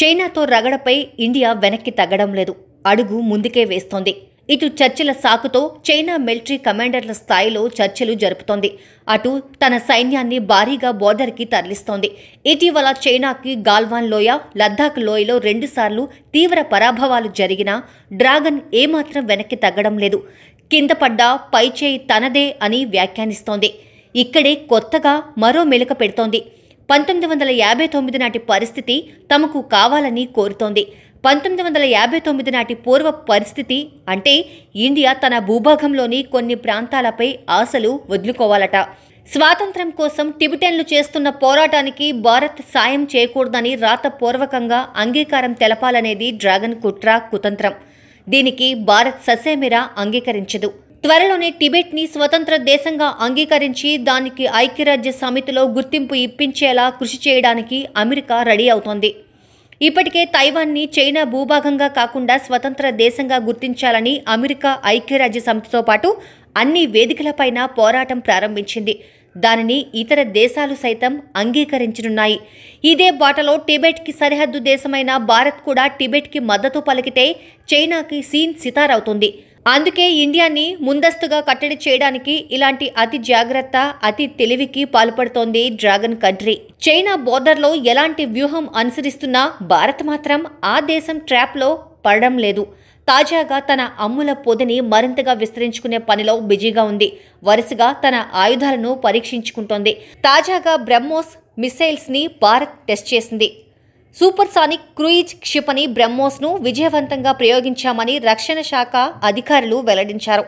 చైనాతో రగడపై ఇండియా వెనక్కి తగ్గడం లేదు అడుగు ముందుకే వేస్తోంది ఇటు చర్చల సాకుతో చైనా మిలిటరీ కమాండర్ల స్థాయిలో చర్చలు జరుపుతోంది అటు తన సైన్యాన్ని భారీగా బోర్డర్కి తరలిస్తోంది ఇటీవల చైనాకి గాల్వాన్ లోయ లద్దాఖ్ లోయలో రెండుసార్లు తీవ్ర పరాభవాలు జరిగినా డ్రాగన్ ఏమాత్రం వెనక్కి తగ్గడం లేదు కింద పడ్డా పైచేయి తనదే అని వ్యాఖ్యానిస్తోంది ఇక్కడే కొత్తగా మరో మెలుక పెడుతోంది పంతొమ్మిది వందల యాభై తొమ్మిది నాటి పరిస్థితి తమకు కావాలని కోరుతోంది పంతొమ్మిది వందల యాభై తొమ్మిది నాటి పూర్వ పరిస్థితి అంటే ఇండియా తన భూభాగంలోని కొన్ని ప్రాంతాలపై ఆశలు వదులుకోవాలట స్వాతంత్ర్యం కోసం టిబిటన్లు చేస్తున్న పోరాటానికి భారత్ సాయం చేయకూడదని రాతపూర్వకంగా అంగీకారం తెలపాలనేది డ్రాగన్ కుట్రా కుతంత్రం దీనికి భారత్ ససేమిరా అంగీకరించదు త్వరలోనే టిబెట్ని స్వతంత్ర దేశంగా అంగీకరించి దానికి ఐక్యరాజ్య సమితిలో గుర్తింపు ఇప్పించేలా కృషి చేయడానికి అమెరికా రెడీ అవుతోంది ఇప్పటికే తైవాన్ని చైనా భూభాగంగా కాకుండా స్వతంత్ర దేశంగా గుర్తించాలని అమెరికా ఐక్యరాజ్య సమితితో పాటు అన్ని వేదికలపైన పోరాటం ప్రారంభించింది దానిని ఇతర దేశాలు సైతం అంగీకరించనున్నాయి ఇదే బాటలో టిబెట్కి సరిహద్దు దేశమైన భారత్ కూడా టిబెట్కి మద్దతు పలికితే చైనాకి సీన్ సితారవుతుంది అందుకే ఇండియాని ముందస్తుగా కట్టడి చేయడానికి ఇలాంటి అతి జాగ్రత్త అతి తెలివికి పాల్పడుతోంది డ్రాగన్ కంట్రీ చైనా బోర్డర్లో ఎలాంటి వ్యూహం అనుసరిస్తున్నా భారత్ మాత్రం ఆ దేశం ట్రాప్లో పడడం లేదు తాజాగా తన అమ్ముల పొదిని మరింతగా విస్తరించుకునే పనిలో బిజీగా ఉంది వరుసగా తన ఆయుధాలను పరీక్షించుకుంటోంది తాజాగా బ్రహ్మోస్ ని భారత్ టెస్ట్ చేసింది సూపర్సానిక్ క్రూయిజ్ క్షిపణి బ్రహ్మోస్ను విజయవంతంగా ప్రయోగించామని రక్షణ శాఖ అధికారులు వెల్లడించారు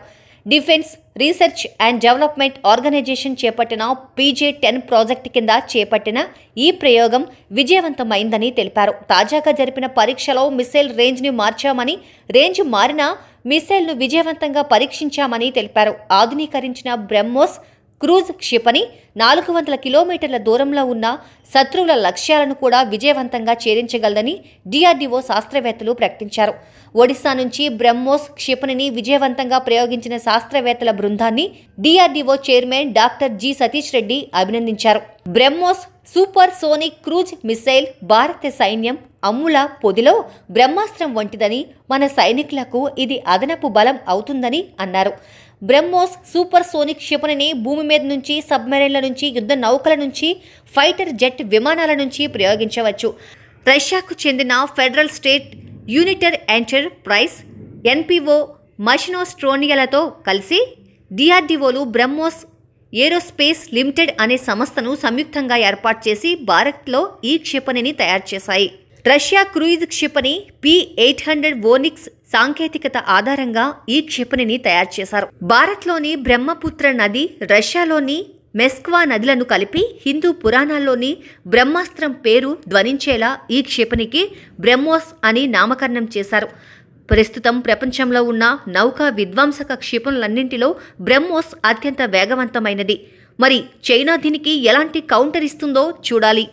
defence research and development organisation చేపట్టిన పీజే టెన్ ప్రాజెక్టు కింద చేపట్టిన ఈ ప్రయోగం విజయవంతమైందని తెలిపారు తాజాగా జరిపిన పరీక్షలో మిసైల్ రేంజ్ని మార్చామని రేంజ్ మారినా మిసైల్ను విజయవంతంగా పరీక్షించామని తెలిపారు ఆధునీకరించిన బ్రహ్మోస్ క్రూజ్ క్షిపణి నాలుగు వందల కిలోమీటర్ల దూరంలో ఉన్న శత్రువుల లక్ష్యాలను కూడా విజయవంతంగా ఛేదించగలదని డిఆర్డీఓ శాస్త్రవేత్తలు ప్రకటించారు ఒడిశా నుంచి బ్రహ్మోస్ క్షిపణిని విజయవంతంగా ప్రయోగించిన శాస్త్రవేత్తల బృందాన్ని DRDO chairman doctor G Satish Reddy అభినందించారు BrahMos supersonic cruise missile భారత సైన్యం అమ్ముల పొదిలో బ్రహ్మాస్త్రం వంటిదని మన సైనికులకు ఇది అదనపు బలం అవుతుందని అన్నారు బ్రహ్మోస్ సూపర్ సోనిక్ క్షిపణిని భూమి మీద నుంచి సబ్మెరైన్ల నుంచి యుద్ధ నౌకల నుంచి ఫైటర్ జెట్ విమానాల నుంచి ప్రయోగించవచ్చు రష్యాకు చెందిన federal state unitary enterprise NPO మషినోస్ట్రోనియలతో కలిసి డిఆర్డిఓలు బ్రహ్మోస్ ఏరోస్పేస్ లిమిటెడ్ అనే సంస్థను సంయుక్తంగా ఏర్పాటు చేసి భారత్లో ఈ క్షిపణిని తయారు చేశాయి రష్యా క్రూయిజ్ క్షిపణి పి ఎయిట్ హండ్రెడ్ ఓనిక్స్ సాంకేతికత ఆధారంగా ఈ క్షిపణిని తయారు చేశారు భారత్లోని బ్రహ్మపుత్ర నది రష్యాలోని మెస్క్వా నదులను కలిపి హిందూ పురాణాల్లోని బ్రహ్మాస్త్రం పేరు ధ్వనించేలా ఈ క్షిపణికి బ్రహ్మోస్ అని నామకరణం చేశారు ప్రస్తుతం ప్రపంచంలో ఉన్న నౌకా విధ్వంసక క్షిపణులన్నింటిలో బ్రహ్మోస్ అత్యంత వేగవంతమైనది మరి చైనా దీనికి ఎలాంటి కౌంటర్ ఇస్తుందో చూడాలి